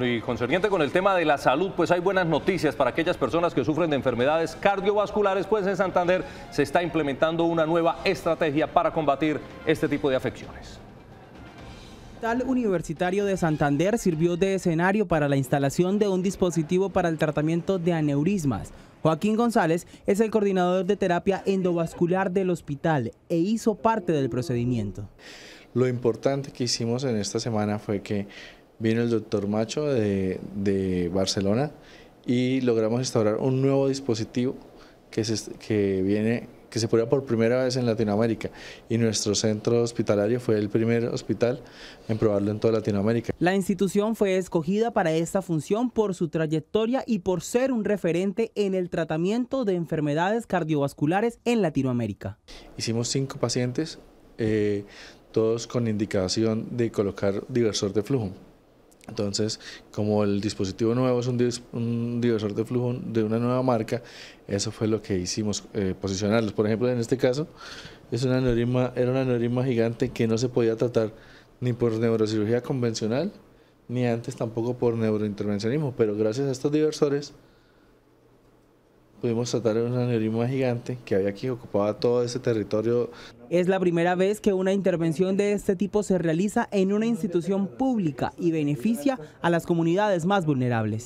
Y concerniente con el tema de la salud, pues hay buenas noticias para aquellas personas que sufren de enfermedades cardiovasculares, pues en Santander se está implementando una nueva estrategia para combatir este tipo de afecciones. Hospital Universitario de Santander sirvió de escenario para la instalación de un dispositivo para el tratamiento de aneurismas. Joaquín González es el coordinador de terapia endovascular del hospital e hizo parte del procedimiento. Lo importante que hicimos en esta semana fue que vino el doctor Macho de, Barcelona y logramos instaurar un nuevo dispositivo que, se, que viene que se prueba por primera vez en Latinoamérica y nuestro centro hospitalario fue el primer hospital en probarlo en toda Latinoamérica. La institución fue escogida para esta función por su trayectoria y por ser un referente en el tratamiento de enfermedades cardiovasculares en Latinoamérica. Hicimos cinco pacientes, eh, todos con indicación de colocar diversor de flujo. Entonces, como el dispositivo nuevo es un, diversor de flujo de una nueva marca, eso fue lo que hicimos, eh, posicionarlos. Por ejemplo, en este caso, es una era un aneurisma gigante que no se podía tratar ni por neurocirugía convencional, ni antes tampoco por neurointervencionismo, pero gracias a estos diversores, pudimos tratar un aneurisma gigante que había aquí, ocupaba todo ese territorio. Es la primera vez que una intervención de este tipo se realiza en una institución pública y beneficia a las comunidades más vulnerables.